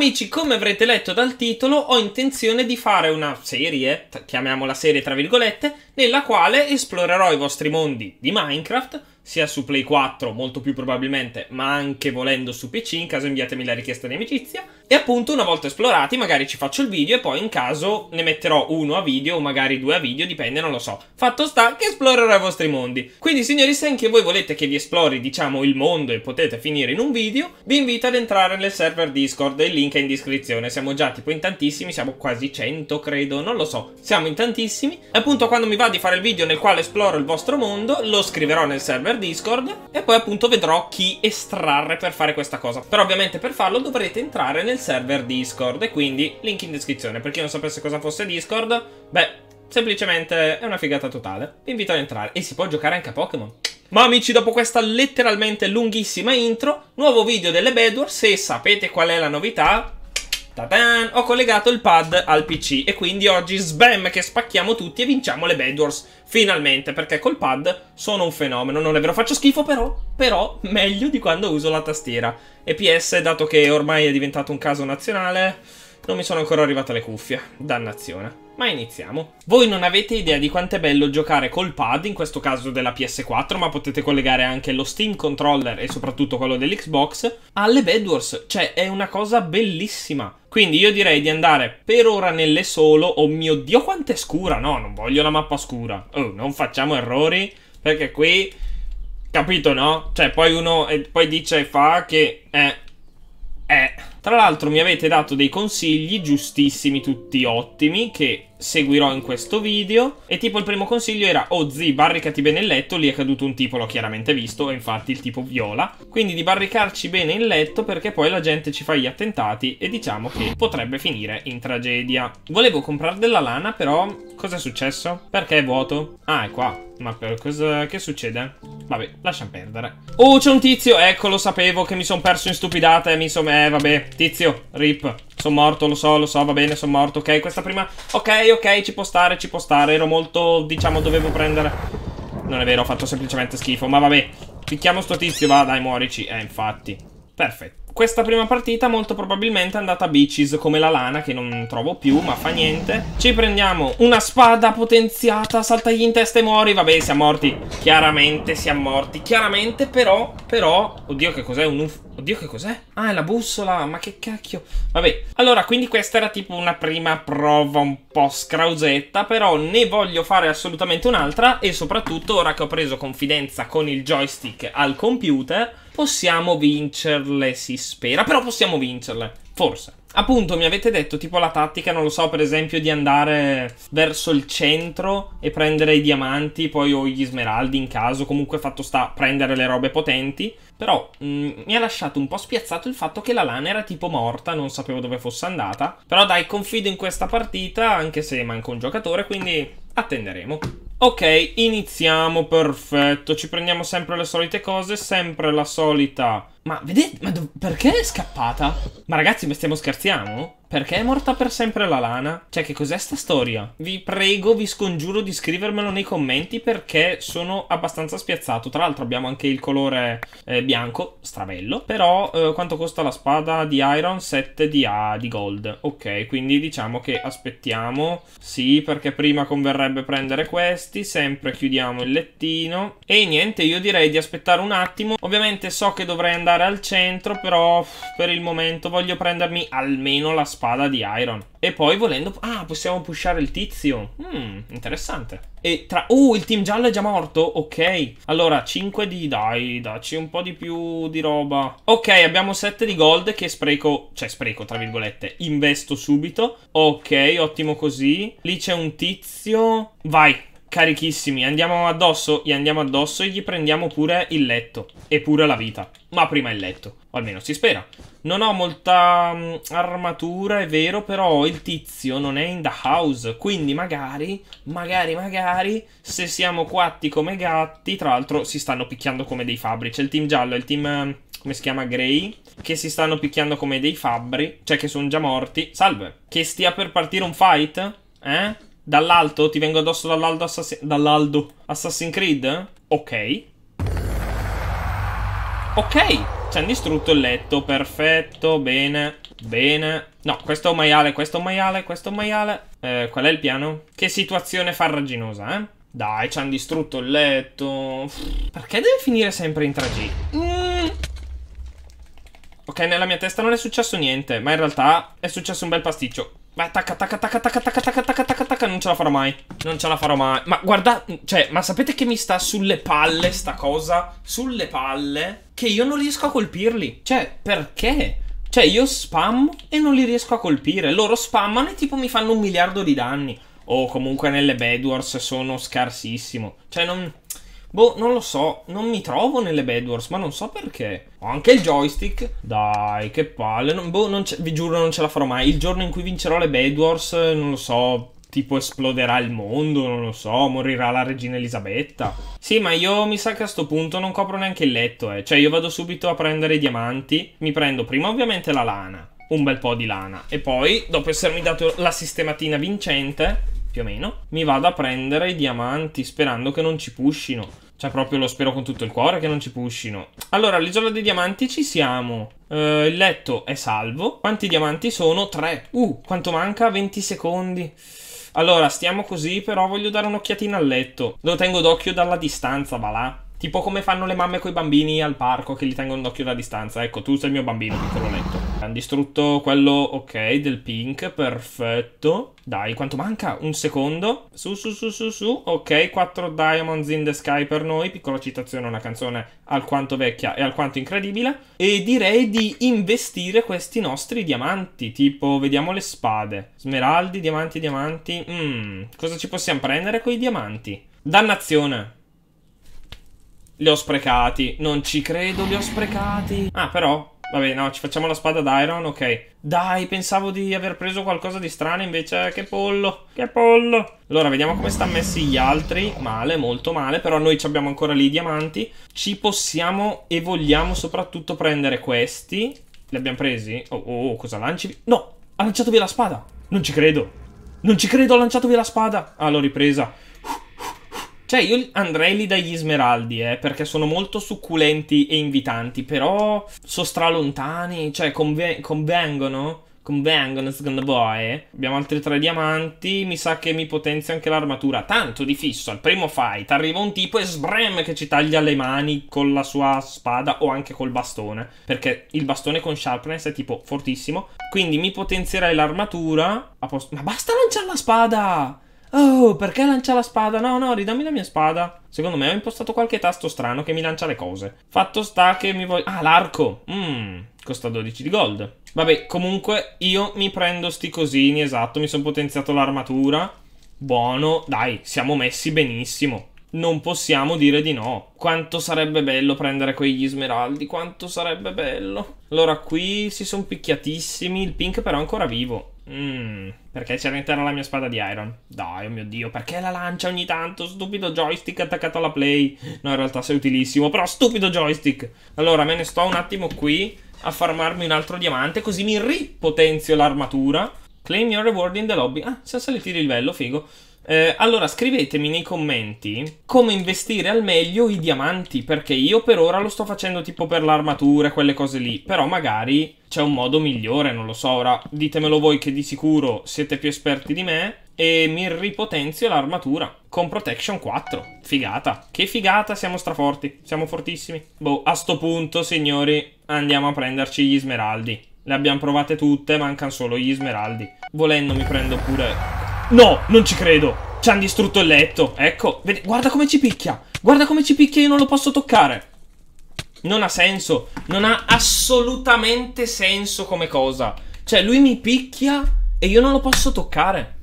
Amici, come avrete letto dal titolo, ho intenzione di fare una serie, chiamiamola serie tra virgolette, nella quale esplorerò i vostri mondi di Minecraft sia su Play 4 molto più probabilmente, ma anche volendo su PC, in caso inviatemi la richiesta di amicizia. E appunto una volta esplorati magari ci faccio il video e poi in caso ne metterò uno a video o magari due a video, dipende, non lo so. Fatto sta che esplorerò i vostri mondi. Quindi signori, se anche voi volete che vi esplori diciamo il mondo e potete finire in un video, vi invito ad entrare nel server Discord, il link è in descrizione. Siamo già tipo in tantissimi, siamo quasi 100 credo, non lo so, siamo in tantissimi. E appunto quando mi va di fare il video nel quale esploro il vostro mondo, lo scriverò nel server server Discord e poi appunto vedrò chi estrarre per fare questa cosa. Però ovviamente per farlo dovrete entrare nel server Discord e quindi link in descrizione. Per chi non sapesse cosa fosse Discord, beh, semplicemente è una figata totale. Vi invito ad entrare e si può giocare anche a Pokémon. Ma amici, dopo questa letteralmente lunghissima intro, nuovo video delle Bedwars, se sapete qual è la novità, Ta-tan! Ho collegato il pad al PC e quindi oggi sbam che spacchiamo tutti e vinciamo le Bed Wars. Finalmente, perché col pad sono un fenomeno, non è vero, faccio schifo però, però meglio di quando uso la tastiera. E PS, dato che ormai è diventato un caso nazionale... Non mi sono ancora arrivata le cuffie, dannazione. Ma iniziamo. Voi non avete idea di quanto è bello giocare col pad, in questo caso della PS4, ma potete collegare anche lo Steam Controller e soprattutto quello dell'Xbox, alle Bedwars. Cioè, è una cosa bellissima. Quindi io direi di andare per ora nelle solo. Oh mio Dio, quanto è scura! No, non voglio la mappa scura. Oh, non facciamo errori, perché qui... Capito, no? Cioè, poi uno... Eh, poi dice e fa che... Eh... Eh... Tra l'altro mi avete dato dei consigli giustissimi, tutti ottimi, che seguirò in questo video. E tipo il primo consiglio era, oh zii, barricati bene il letto, lì è caduto un tipo, l'ho chiaramente visto, e infatti il tipo viola. Quindi di barricarci bene il letto perché poi la gente ci fa gli attentati e diciamo che potrebbe finire in tragedia. Volevo comprare della lana però, cosa è successo? Perché è vuoto? Ah, è qua. Ma per cosa... che succede? Vabbè, lasciamo perdere. Oh, c'è un tizio! Ecco, lo sapevo che mi sono perso in stupidate, mi sono... Eh, vabbè, tizio, rip. Sono morto, lo so, lo so, va bene, sono morto. Ok, questa prima... Ok, ok, ci può stare, ci può stare. Ero molto... diciamo, dovevo prendere... Non è vero, ho fatto semplicemente schifo, ma vabbè. Picchiamo sto tizio, va, dai, muorici. Eh, infatti. Perfetto questa prima partita molto probabilmente è andata a bitches come la lana che non trovo più ma fa niente Ci prendiamo una spada potenziata, saltagli in testa e muori Vabbè siamo morti, chiaramente siamo morti, chiaramente però, però Oddio che cos'è un uff oddio che cos'è? Ah è la bussola, ma che cacchio Vabbè, allora quindi questa era tipo una prima prova un po' scrausetta Però ne voglio fare assolutamente un'altra e soprattutto ora che ho preso confidenza con il joystick al computer possiamo vincerle, si spera, però possiamo vincerle, forse. Appunto, mi avete detto tipo la tattica, non lo so, per esempio di andare verso il centro e prendere i diamanti, poi o gli smeraldi in caso, comunque fatto sta prendere le robe potenti. Però mh, mm, mi ha lasciato un po' spiazzato il fatto che la lana era tipo morta, non sapevo dove fosse andata. Però dai, confido in questa partita, anche se manca un giocatore, quindi attenderemo. Ok, iniziamo, perfetto. Ci prendiamo sempre le solite cose, sempre la solita... Ma vedete, ma perché è scappata? Ma ragazzi, ma stiamo scherziamo? Perché è morta per sempre la lana? Cioè, che cos'è sta storia? Vi prego, vi scongiuro di scrivermelo nei commenti perché sono abbastanza spiazzato. Tra l'altro abbiamo anche il colore eh, bianco, strabello. Però, eh, quanto costa la spada di Iron? 7 di, A, ah, di gold. Ok, quindi diciamo che aspettiamo. Sì, perché prima converrebbe prendere questi. Sempre chiudiamo il lettino. E niente, io direi di aspettare un attimo. Ovviamente so che dovrei andare al centro, però per il momento voglio prendermi almeno la spada spada di Iron. E poi volendo... Ah, possiamo pushare il tizio. Mmm, interessante. E tra... Uh, il team giallo è già morto? Ok. Allora, 5 di... Dai, dacci un po' di più di roba. Ok, abbiamo 7 di gold che spreco... Cioè, spreco, tra virgolette. Investo subito. Ok, ottimo così. Lì c'è un tizio. Vai, carichissimi, andiamo addosso, gli andiamo addosso e gli prendiamo pure il letto e pure la vita, ma prima il letto, o almeno si spera. Non ho molta mh, mm, armatura, è vero, però il tizio non è in the house, quindi magari, magari, magari, se siamo quatti come gatti, tra l'altro si stanno picchiando come dei fabbri, c'è il team giallo, il team, mm, come si chiama, Grey, che si stanno picchiando come dei fabbri, cioè che sono già morti, salve, che stia per partire un fight, eh? Dall'alto? Ti vengo addosso dall'aldo Assassin dall'aldo Assassin's Creed? Ok. Ok, ci hanno distrutto il letto, perfetto, bene, bene. No, questo è un maiale, questo è un maiale, questo è un maiale. Eh, qual è il piano? Che situazione farraginosa, eh? Dai, ci hanno distrutto il letto. perché deve finire sempre in 3G? Mm. Ok, nella mia testa non è successo niente, ma in realtà è successo un bel pasticcio. Vai, attacca, attacca, attacca, attacca, attacca, attacca, attacca, attacca, attacca, non ce la farò mai. Non ce la farò mai. Ma guarda, cioè, ma sapete che mi sta sulle palle sta cosa? Sulle palle? Che io non riesco a colpirli. Cioè, perché? Cioè, io spam e non li riesco a colpire. Loro spammano e tipo mi fanno un miliardo di danni. O oh, comunque nelle Bedwars sono scarsissimo. Cioè, non... Boh, non lo so, non mi trovo nelle Bedwars, ma non so perché. Ho anche il joystick. Dai, che palle. Non, boh, non vi giuro, non ce la farò mai. Il giorno in cui vincerò le Bedwars, eh, non lo so, tipo esploderà il mondo, non lo so, morirà la regina Elisabetta. Sì, ma io mi sa che a sto punto non copro neanche il letto, eh. Cioè, io vado subito a prendere i diamanti, mi prendo prima ovviamente la lana, un bel po' di lana, e poi, dopo essermi dato la sistematina vincente, più o meno, mi vado a prendere i diamanti sperando che non ci pushino. Cioè proprio lo spero con tutto il cuore che non ci pushino. Allora, l'isola dei diamanti ci siamo. Uh, il letto è salvo. Quanti diamanti sono? 3. Uh, quanto manca? 20 secondi. Allora, stiamo così, però voglio dare un'occhiatina al letto. Lo tengo d'occhio dalla distanza, va là. Tipo come fanno le mamme coi bambini al parco che li tengono d'occhio da distanza. Ecco, tu sei il mio bambino, piccolo letto. Hanno distrutto quello, ok, del pink, perfetto. Dai, quanto manca? Un secondo. Su, su, su, su, su. Ok, quattro Diamonds in the Sky per noi. Piccola citazione, una canzone alquanto vecchia e alquanto incredibile. E direi di investire questi nostri diamanti. Tipo, vediamo le spade. Smeraldi, diamanti, diamanti. Mmm, cosa ci possiamo prendere con i diamanti? Dannazione! Li ho sprecati. Non ci credo, li ho sprecati. Ah, però... Vabbè, no, ci facciamo la spada d'iron, ok. Dai, pensavo di aver preso qualcosa di strano, invece che pollo. Che pollo. Allora, vediamo come stanno messi gli altri. Male, molto male, però noi abbiamo ancora lì i diamanti. Ci possiamo e vogliamo soprattutto prendere questi. Li abbiamo presi? Oh, oh, oh cosa lanci? No, ha lanciato via la spada. Non ci credo. Non ci credo, ha lanciato via la spada. Ah, l'ho ripresa. Cioè, io andrei lì dagli smeraldi, eh, perché sono molto succulenti e invitanti, però sono stralontani, cioè conve convengono convengono secondo voi? Abbiamo altri tre diamanti, mi sa che mi potenzia anche l'armatura. Tanto di fisso, al primo fight arriva un tipo e sbrem che ci taglia le mani con la sua spada o anche col bastone, perché il bastone con sharpness è tipo fortissimo. Quindi mi potenzierei l'armatura. Ma basta lanciare la spada! Oh, perché lancia la spada? No, no, ridammi la mia spada. Secondo me ho impostato qualche tasto strano che mi lancia le cose. Fatto sta che mi voglio... Ah, l'arco. Mmm, costa 12 di gold. Vabbè, comunque io mi prendo sti cosini, esatto. Mi sono potenziato l'armatura. Buono, dai, siamo messi benissimo non possiamo dire di no. Quanto sarebbe bello prendere quegli smeraldi, quanto sarebbe bello. Allora qui si sono picchiatissimi, il pink però è ancora vivo. Mm, perché c'era all'interno la mia spada di Iron. Dai, oh mio Dio, perché la lancia ogni tanto? Stupido joystick attaccato alla play. No, in realtà sei utilissimo, però stupido joystick. Allora, me ne sto un attimo qui a farmarmi un altro diamante, così mi ripotenzio l'armatura. Claim your reward in the lobby. Ah, siamo saliti di livello, figo. Eh, allora scrivetemi nei commenti come investire al meglio i diamanti, perché io per ora lo sto facendo tipo per l'armatura, quelle cose lì, però magari c'è un modo migliore, non lo so, ora ditemelo voi che di sicuro siete più esperti di me e mi ripotenzio l'armatura con Protection 4. Figata, che figata, siamo straforti, siamo fortissimi. Boh, a sto punto, signori, andiamo a prenderci gli smeraldi. Le abbiamo provate tutte, mancano solo gli smeraldi. Volendo mi prendo pure No, non ci credo. Ci hanno distrutto il letto. Ecco, vedi, guarda come ci picchia. Guarda come ci picchia, io non lo posso toccare. Non ha senso. Non ha assolutamente senso come cosa. Cioè, lui mi picchia e io non lo posso toccare.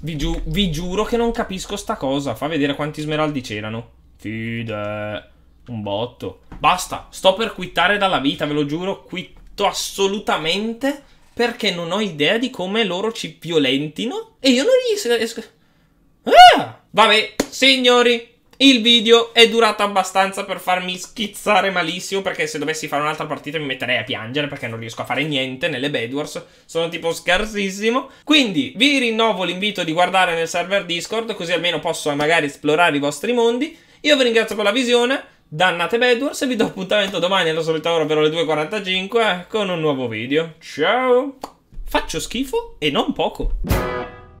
Vi, giu vi giuro che non capisco sta cosa. Fa vedere quanti smeraldi c'erano. Fide. Un botto. Basta, sto per quittare dalla vita, ve lo giuro. Quitto assolutamente perché non ho idea di come loro ci violentino e io non riesco... Ah! Vabbè, signori, il video è durato abbastanza per farmi schizzare malissimo perché se dovessi fare un'altra partita mi metterei a piangere perché non riesco a fare niente nelle Bedwars, sono tipo scarsissimo. Quindi vi rinnovo l'invito di guardare nel server Discord così almeno posso magari esplorare i vostri mondi. Io vi ringrazio per la visione. Dannate Bedwars e vi do appuntamento domani alla solita ora, ovvero alle 2.45, con un nuovo video. Ciao! Faccio schifo e non poco.